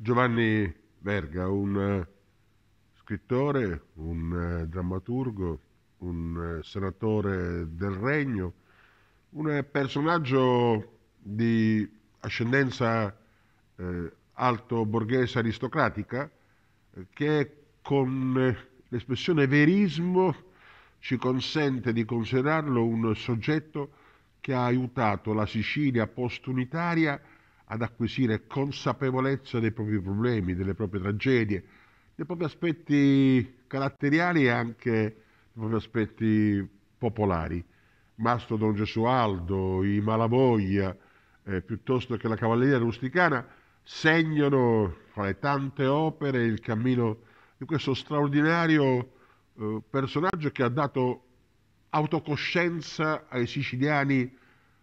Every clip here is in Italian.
Giovanni Verga, un eh, scrittore, un eh, drammaturgo, un eh, senatore del regno, un personaggio di ascendenza eh, alto borghese aristocratica che con l'espressione verismo ci consente di considerarlo un soggetto che ha aiutato la Sicilia post-unitaria ad acquisire consapevolezza dei propri problemi, delle proprie tragedie, dei propri aspetti caratteriali e anche dei propri aspetti popolari. Mastro Don Gesualdo, i Malavoglia, eh, piuttosto che la Cavalleria Rusticana, segnano fra le tante opere il cammino di questo straordinario eh, personaggio che ha dato autocoscienza ai siciliani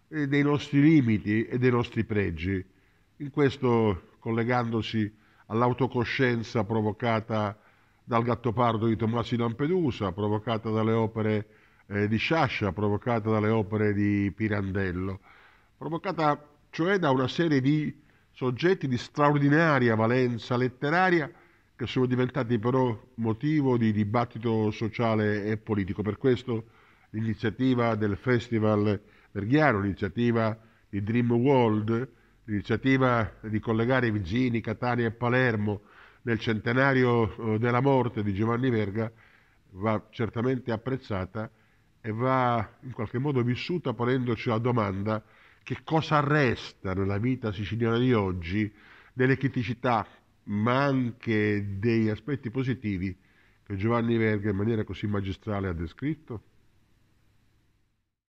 eh, dei nostri limiti e dei nostri pregi. In questo, collegandosi all'autocoscienza provocata dal Gattopardo di Tommaso Lampedusa, provocata dalle opere eh, di Sciascia, provocata dalle opere di Pirandello, provocata cioè da una serie di soggetti di straordinaria valenza letteraria che sono diventati però motivo di dibattito sociale e politico. Per questo l'iniziativa del Festival Verghiano, l'iniziativa di Dream World, L'iniziativa di collegare Vigini, Catania e Palermo nel centenario eh, della morte di Giovanni Verga va certamente apprezzata e va in qualche modo vissuta ponendoci la domanda che cosa resta nella vita siciliana di oggi delle criticità ma anche degli aspetti positivi che Giovanni Verga in maniera così magistrale ha descritto?